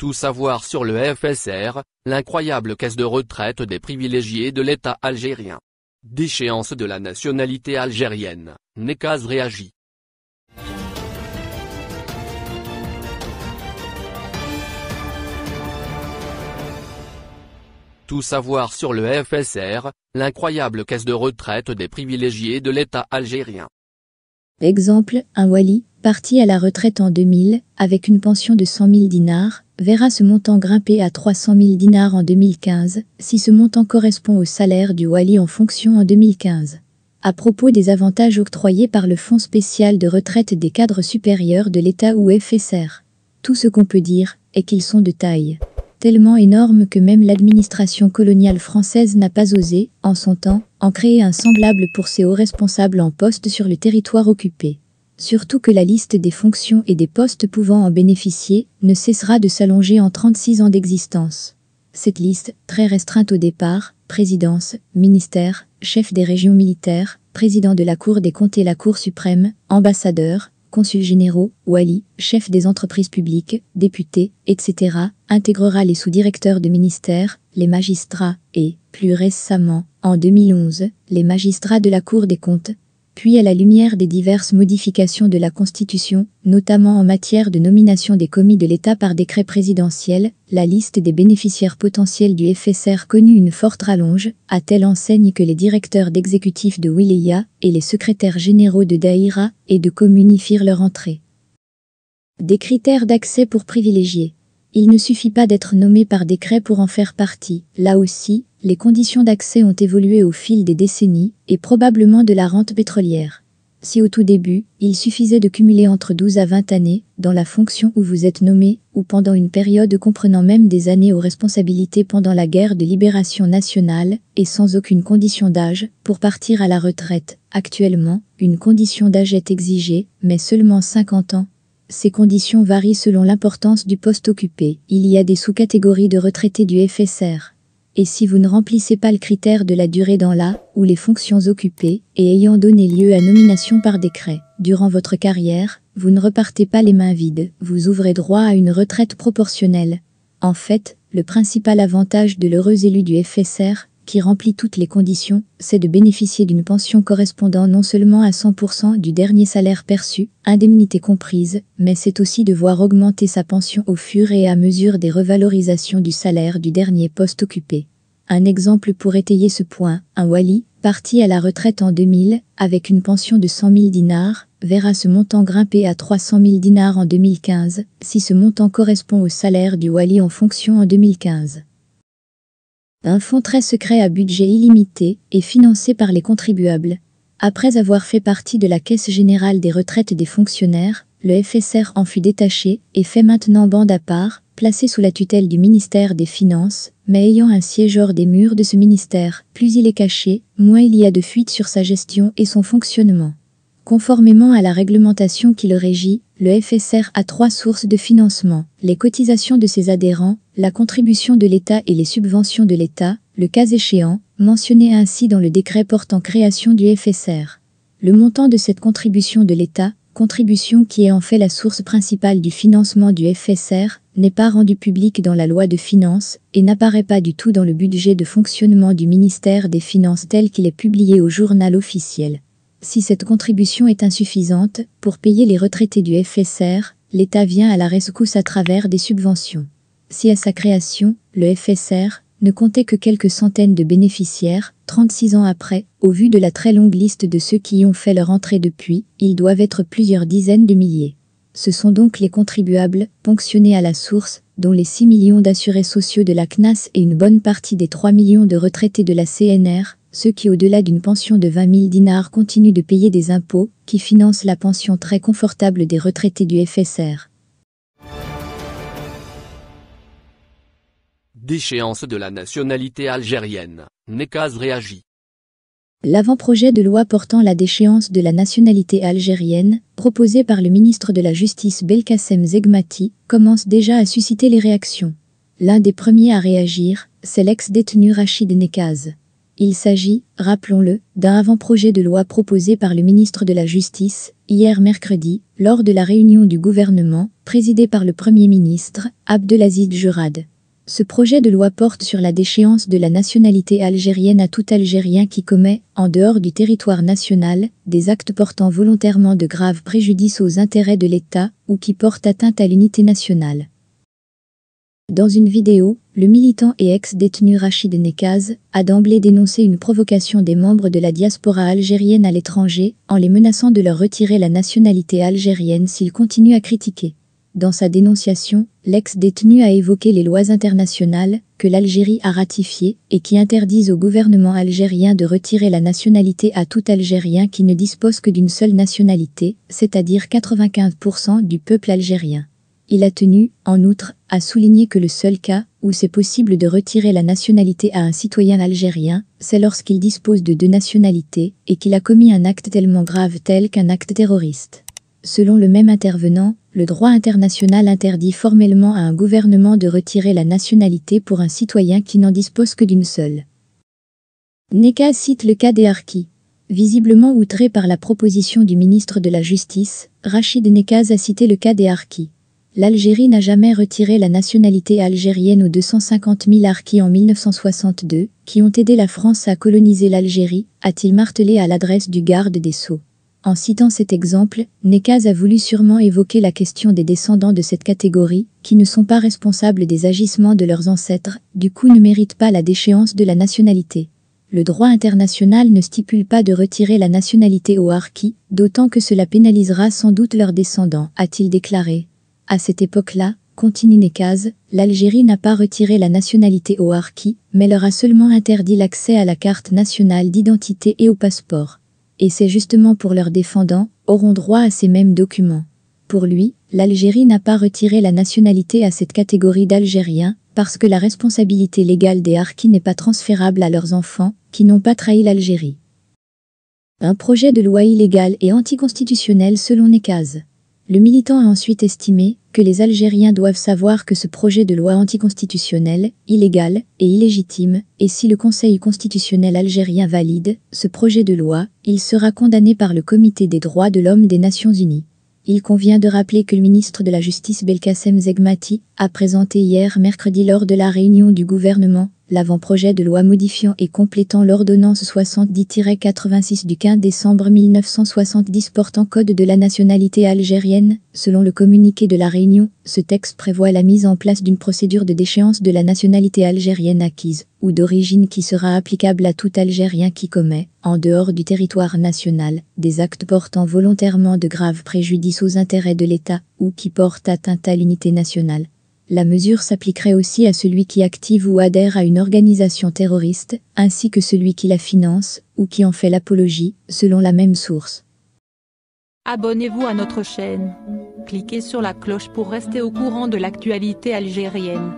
Tout savoir sur le FSR, l'incroyable caisse de retraite des privilégiés de l'État algérien. Déchéance de la nationalité algérienne, Nekaz réagit. Tout savoir sur le FSR, l'incroyable caisse de retraite des privilégiés de l'État algérien. Exemple, un Wali, parti à la retraite en 2000, avec une pension de 100 000 dinars, verra ce montant grimper à 300 000 dinars en 2015, si ce montant correspond au salaire du Wali en fonction en 2015. À propos des avantages octroyés par le Fonds spécial de retraite des cadres supérieurs de l'État ou FSR, tout ce qu'on peut dire est qu'ils sont de taille tellement énorme que même l'administration coloniale française n'a pas osé, en son temps, en créer un semblable pour ses hauts responsables en poste sur le territoire occupé surtout que la liste des fonctions et des postes pouvant en bénéficier ne cessera de s'allonger en 36 ans d'existence. Cette liste, très restreinte au départ, présidence, ministère, chef des régions militaires, président de la Cour des comptes et la Cour suprême, ambassadeur, consuls généraux, wali, chef des entreprises publiques, députés, etc., intégrera les sous-directeurs de ministères, les magistrats et, plus récemment, en 2011, les magistrats de la Cour des comptes, puis à la lumière des diverses modifications de la Constitution, notamment en matière de nomination des commis de l'État par décret présidentiel, la liste des bénéficiaires potentiels du FSR connut une forte rallonge, à telle enseigne que les directeurs d'exécutifs de Wilaya et les secrétaires généraux de Daïra et de communifier leur entrée. Des critères d'accès pour privilégier. Il ne suffit pas d'être nommé par décret pour en faire partie. Là aussi, les conditions d'accès ont évolué au fil des décennies et probablement de la rente pétrolière. Si au tout début, il suffisait de cumuler entre 12 à 20 années dans la fonction où vous êtes nommé, ou pendant une période comprenant même des années aux responsabilités pendant la guerre de libération nationale, et sans aucune condition d'âge, pour partir à la retraite, actuellement, une condition d'âge est exigée, mais seulement 50 ans. Ces conditions varient selon l'importance du poste occupé. Il y a des sous-catégories de retraités du FSR et si vous ne remplissez pas le critère de la durée dans la ou les fonctions occupées et ayant donné lieu à nomination par décret durant votre carrière, vous ne repartez pas les mains vides, vous ouvrez droit à une retraite proportionnelle. En fait, le principal avantage de l'heureux élu du FSR, qui remplit toutes les conditions, c'est de bénéficier d'une pension correspondant non seulement à 100% du dernier salaire perçu, indemnité comprise, mais c'est aussi de voir augmenter sa pension au fur et à mesure des revalorisations du salaire du dernier poste occupé. Un exemple pour étayer ce point, un Wali, parti à la retraite en 2000, avec une pension de 100 000 dinars, verra ce montant grimper à 300 000 dinars en 2015, si ce montant correspond au salaire du Wali en fonction en 2015. Un fonds très secret à budget illimité et financé par les contribuables. Après avoir fait partie de la Caisse générale des retraites des fonctionnaires, le FSR en fut détaché et fait maintenant bande à part, placé sous la tutelle du ministère des Finances, mais ayant un siège hors des murs de ce ministère. Plus il est caché, moins il y a de fuites sur sa gestion et son fonctionnement. Conformément à la réglementation qui le régit, le FSR a trois sources de financement, les cotisations de ses adhérents, la contribution de l'État et les subventions de l'État, le cas échéant, mentionné ainsi dans le décret portant création du FSR. Le montant de cette contribution de l'État, contribution qui est en fait la source principale du financement du FSR, n'est pas rendu public dans la loi de finances et n'apparaît pas du tout dans le budget de fonctionnement du ministère des Finances tel qu'il est publié au journal officiel. Si cette contribution est insuffisante pour payer les retraités du FSR, l'État vient à la rescousse à travers des subventions. Si à sa création, le FSR ne comptait que quelques centaines de bénéficiaires, 36 ans après, au vu de la très longue liste de ceux qui y ont fait leur entrée depuis, ils doivent être plusieurs dizaines de milliers. Ce sont donc les contribuables, ponctionnés à la source, dont les 6 millions d'assurés sociaux de la CNAS et une bonne partie des 3 millions de retraités de la CNR, ceux qui au-delà d'une pension de 20 000 dinars continuent de payer des impôts qui financent la pension très confortable des retraités du FSR. Déchéance de la nationalité algérienne, Nekaz réagit. L'avant-projet de loi portant la déchéance de la nationalité algérienne, proposé par le ministre de la Justice Belkacem Zegmati, commence déjà à susciter les réactions. L'un des premiers à réagir, c'est l'ex-détenu Rachid Nekaz. Il s'agit, rappelons-le, d'un avant-projet de loi proposé par le ministre de la Justice, hier mercredi, lors de la réunion du gouvernement, présidée par le Premier ministre, Abdelaziz Jurad. Ce projet de loi porte sur la déchéance de la nationalité algérienne à tout Algérien qui commet, en dehors du territoire national, des actes portant volontairement de graves préjudices aux intérêts de l'État ou qui portent atteinte à l'unité nationale. Dans une vidéo, le militant et ex-détenu Rachid Nekaz a d'emblée dénoncé une provocation des membres de la diaspora algérienne à l'étranger en les menaçant de leur retirer la nationalité algérienne s'ils continuent à critiquer. Dans sa dénonciation, l'ex-détenu a évoqué les lois internationales que l'Algérie a ratifiées et qui interdisent au gouvernement algérien de retirer la nationalité à tout Algérien qui ne dispose que d'une seule nationalité, c'est-à-dire 95% du peuple algérien. Il a tenu, en outre, à souligner que le seul cas où c'est possible de retirer la nationalité à un citoyen algérien, c'est lorsqu'il dispose de deux nationalités et qu'il a commis un acte tellement grave tel qu'un acte terroriste. Selon le même intervenant, le droit international interdit formellement à un gouvernement de retirer la nationalité pour un citoyen qui n'en dispose que d'une seule. Nekaz cite le cas des Visiblement outré par la proposition du ministre de la Justice, Rachid Nekaz a cité le cas des l'Algérie n'a jamais retiré la nationalité algérienne aux 250 000 harkis en 1962, qui ont aidé la France à coloniser l'Algérie, a-t-il martelé à l'adresse du garde des Sceaux. En citant cet exemple, Nekaz a voulu sûrement évoquer la question des descendants de cette catégorie, qui ne sont pas responsables des agissements de leurs ancêtres, du coup ne méritent pas la déchéance de la nationalité. Le droit international ne stipule pas de retirer la nationalité aux harkis, d'autant que cela pénalisera sans doute leurs descendants, a-t-il déclaré. À cette époque-là, continue Nekaz, l'Algérie n'a pas retiré la nationalité aux Harkis, mais leur a seulement interdit l'accès à la carte nationale d'identité et au passeport. Et c'est justement pour leurs défendants, auront droit à ces mêmes documents. Pour lui, l'Algérie n'a pas retiré la nationalité à cette catégorie d'Algériens, parce que la responsabilité légale des Harkis n'est pas transférable à leurs enfants, qui n'ont pas trahi l'Algérie. Un projet de loi illégal et anticonstitutionnel selon Nekaz. Le militant a ensuite estimé que les Algériens doivent savoir que ce projet de loi anticonstitutionnel, illégal et illégitime, et si le Conseil constitutionnel algérien valide ce projet de loi, il sera condamné par le Comité des droits de l'homme des Nations Unies. Il convient de rappeler que le ministre de la Justice Belkacem Zegmati a présenté hier mercredi lors de la réunion du gouvernement l'avant-projet de loi modifiant et complétant l'ordonnance 70-86 du 15 décembre 1970 portant code de la nationalité algérienne. Selon le communiqué de la Réunion, ce texte prévoit la mise en place d'une procédure de déchéance de la nationalité algérienne acquise ou d'origine qui sera applicable à tout Algérien qui commet, en dehors du territoire national, des actes portant volontairement de graves préjudices aux intérêts de l'État ou qui portent atteinte à l'unité nationale la mesure s'appliquerait aussi à celui qui active ou adhère à une organisation terroriste, ainsi que celui qui la finance ou qui en fait l'apologie, selon la même source. Abonnez-vous à notre chaîne. Cliquez sur la cloche pour rester au courant de l'actualité algérienne.